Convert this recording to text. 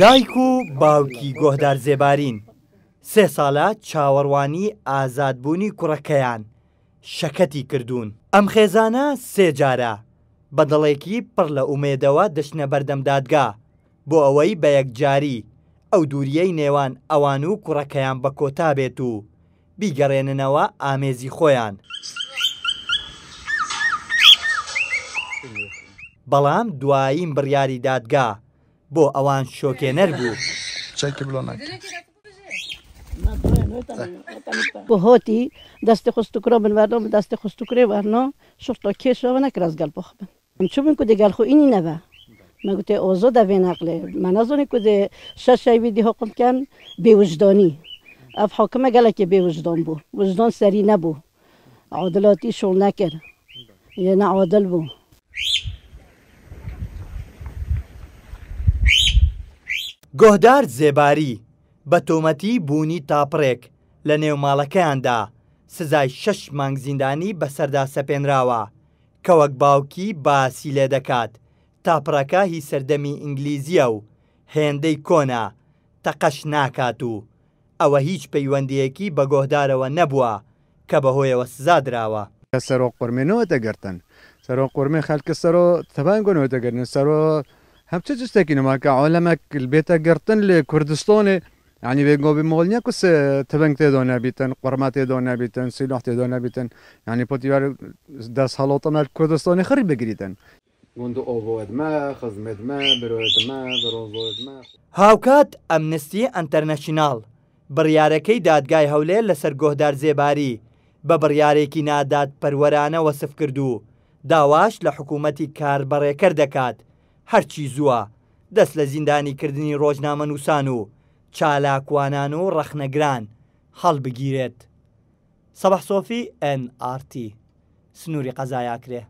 دایک و باوکی گۆهدار زێبارین سێ ساڵە چاوەڕوانی ئازادبوونی کوڕەکەیان شەکەتی کردوون ئەم خێزانە سێ جارە بەدڵێکی پڕ لە ئومێدەوە دەشنە بەردەمدادگا بۆ ئەوەی بە یەکجاری ئەو دووریەی نێوان ئەوان و کوڕەکەیان بە کۆتا بێت و بیگەڕێننەوە ئامێزی خۆیان. بەڵام دواییم بڕیاری دادگا اوان دست دست ئەوان شۆکێنەر بوو بۆ هۆتی دەستی خستکرۆ بنواردۆ دەستی خستکرێ وەرنۆ گل کێشەوە نەکرازگەل بۆ خبن چوبن کو دەگەل خوینی نەبە مەگوتێ ئۆزۆ من از اونی کو شش شەشەوی دی حکمکەن بێوجدۆنی که حکمە که بو وجدان وجدان نبو نبود. عادلاتی نکر یه یه عادل بو. گۆهدار زێباری بە تۆمەتی بوونی تاپڕێک لە نێوماڵەکەیاندا سزای شەش مانگ زیندانی بەسەردا سەپێنراوە کە وەک باوکی باسی لێ دەکات تاپڕەکە هی سەردەمی ئینگلیزیە و هێندەی کۆنا تەقەش ناکات و ئەوە هیچ پەیوەندیەکی بە گۆهدارەوە نەبووە کە بەهۆیەوە سزادراوە سەرۆ قرمێنەوە دەگرتن سەرۆ قرمێ خەلکە سەرۆ تەبان گۆنەوە دەگرن سەرۆ هەمچە جستێکی نماکە ئەوەمەک بێتە گرتن لێ کوردستانێ ینی بێگۆبی مۆڵنیە کوس تبنگ تێ دۆنەبیتن قڕما تێ دۆنەبیتن سیلۆخ تێ دۆنەبیتن ینی پۆتیوار دەست هەڵۆتەمە کوردستانی خەری بگریتن. هاوکات ئەمنستی ئەتەرنەشنال بڕیارەکەی دادگای هەولێر لەسەر گۆهدار زێباری بە بڕیارێکی نادات پەروەرانە وەسف کردو داواش لە حکوومەتی کاربڕێکەر دەکات هەرچی زووە دەست لە زیندانیکردنی ڕۆژنامە نووسان و چالاکوانان و ڕەخنەگران هەڵبگیرێت. سەبح سۆفی NRT سنووری قەزایاکرێ.